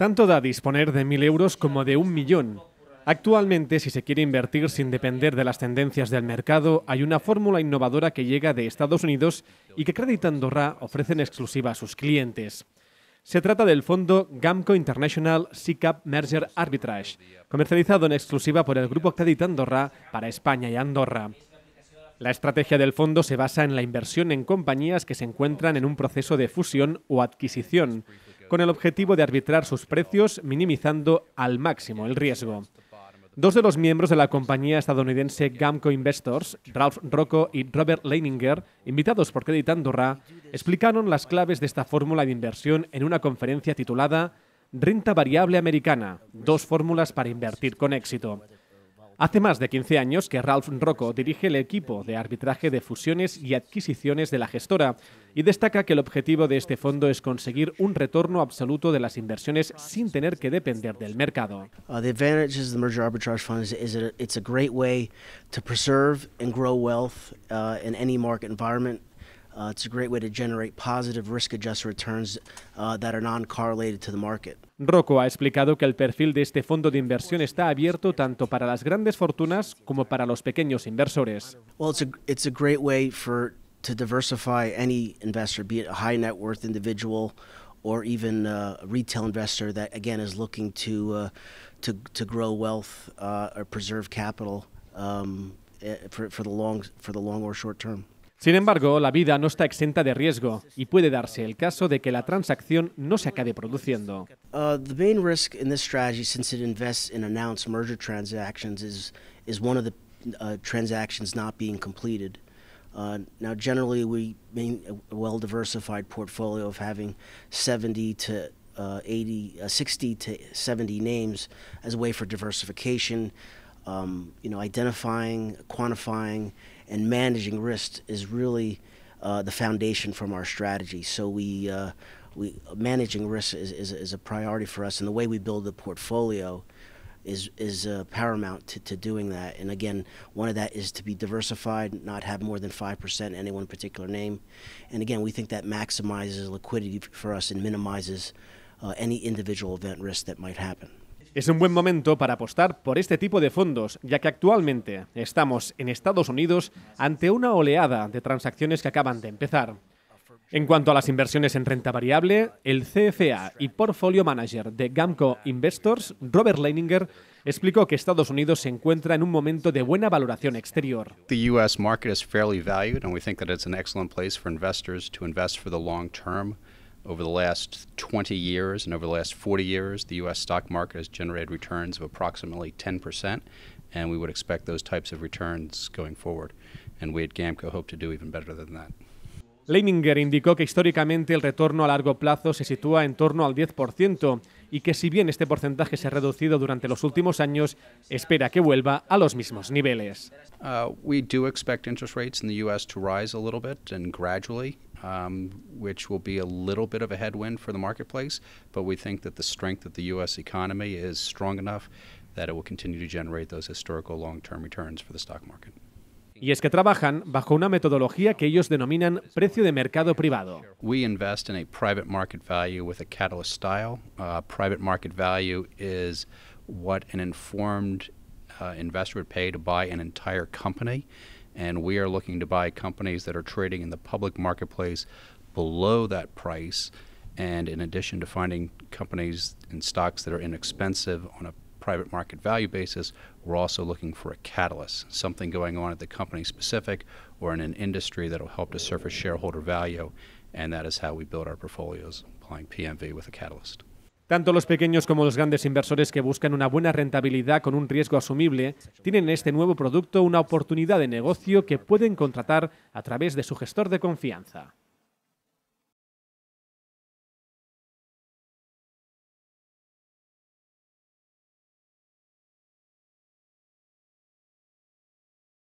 Tanto da disponer de 1.000 euros como de un millón. Actualmente, si se quiere invertir sin depender de las tendencias del mercado, hay una fórmula innovadora que llega de Estados Unidos y que Credit Andorra ofrece en exclusiva a sus clientes. Se trata del fondo GAMCO International SICAP Merger Arbitrage, comercializado en exclusiva por el grupo Credit Andorra para España y Andorra. La estrategia del fondo se basa en la inversión en compañías que se encuentran en un proceso de fusión o adquisición, con el objetivo de arbitrar sus precios minimizando al máximo el riesgo. Dos de los miembros de la compañía estadounidense Gamco Investors, Ralph Rocco y Robert Leininger, invitados por Credit Andorra, explicaron las claves de esta fórmula de inversión en una conferencia titulada Renta Variable Americana, dos fórmulas para invertir con éxito. Hace más de 15 años que Ralph Rocco dirige el equipo de arbitraje de fusiones y adquisiciones de la gestora y destaca que el objetivo de este fondo es conseguir un retorno absoluto de las inversiones sin tener que depender del mercado. Uh, it's a great way to generate positive risk-adjusted returns uh, that are non-correlated to the market. Rocco ha explicado que el perfil de este fondo de inversión está abierto tanto para las grandes fortunas como para los pequeños inversores. Well, it's a, it's a great way for to diversify any investor, be it a high net worth individual or even a retail investor that again is looking to uh, to to grow wealth uh, or preserve capital um, eh, for for the long for the long or short term. Sin embargo, la vida no está exenta de riesgo y puede darse el caso de que la transacción no se acabe produciendo. Uh, completed. Uh, now, generally, we mean a well diversified portfolio of having 70 to uh, 80, uh, 60 to 70 names as a way for diversification, um, you know, identifying, quantifying, and managing risk is really uh, the foundation from our strategy. So we, uh, we managing risk is, is, is, a priority for us, and the way we build the portfolio is is uh, paramount to, to doing that. And again, one of that is to be diversified, not have more than five percent any one particular name. And again, we think that maximizes liquidity for us and minimizes uh, any individual event risk that might happen. Es un buen momento para apostar por este tipo de fondos, ya que actualmente estamos en Estados Unidos ante una oleada de transacciones que acaban de empezar. En cuanto a las inversiones en renta variable, el CFA y portfolio manager de Gamco Investors, Robert Leininger, explicó que Estados Unidos se encuentra en un momento de buena valoración exterior. The US market is fairly valued and we think that it's an excellent place for investors to invest for the long term. Over the last 20 years and over the last 40 years, the U.S. stock market has generated returns of approximately 10%, and we would expect those types of returns going forward. And we at GAMCO hope to do even better than that. Lehninger indicó que históricamente el retorno a largo plazo se sitúa en torno al 10% y que si bien este porcentaje se ha reducido durante los últimos años, espera que vuelva a los mismos niveles. Uh, we do expect interest rates in the US to rise a little bit and gradually um, which will be a little bit of a headwind for the marketplace. But we think that the strength of the U.S. economy is strong enough that it will continue to generate those historical long-term returns for the stock market. Y es que trabajan bajo una metodología que ellos denominan precio de mercado privado. We invest in a private market value with a catalyst style. Uh, private market value is what an informed uh, investor would pay to buy an entire company and we are looking to buy companies that are trading in the public marketplace below that price. And in addition to finding companies and stocks that are inexpensive on a private market value basis, we're also looking for a catalyst, something going on at the company specific or in an industry that will help to surface shareholder value. And that is how we build our portfolios, applying PMV with a catalyst. Tanto los pequeños como los grandes inversores que buscan una buena rentabilidad con un riesgo asumible tienen en este nuevo producto una oportunidad de negocio que pueden contratar a través de su gestor de confianza.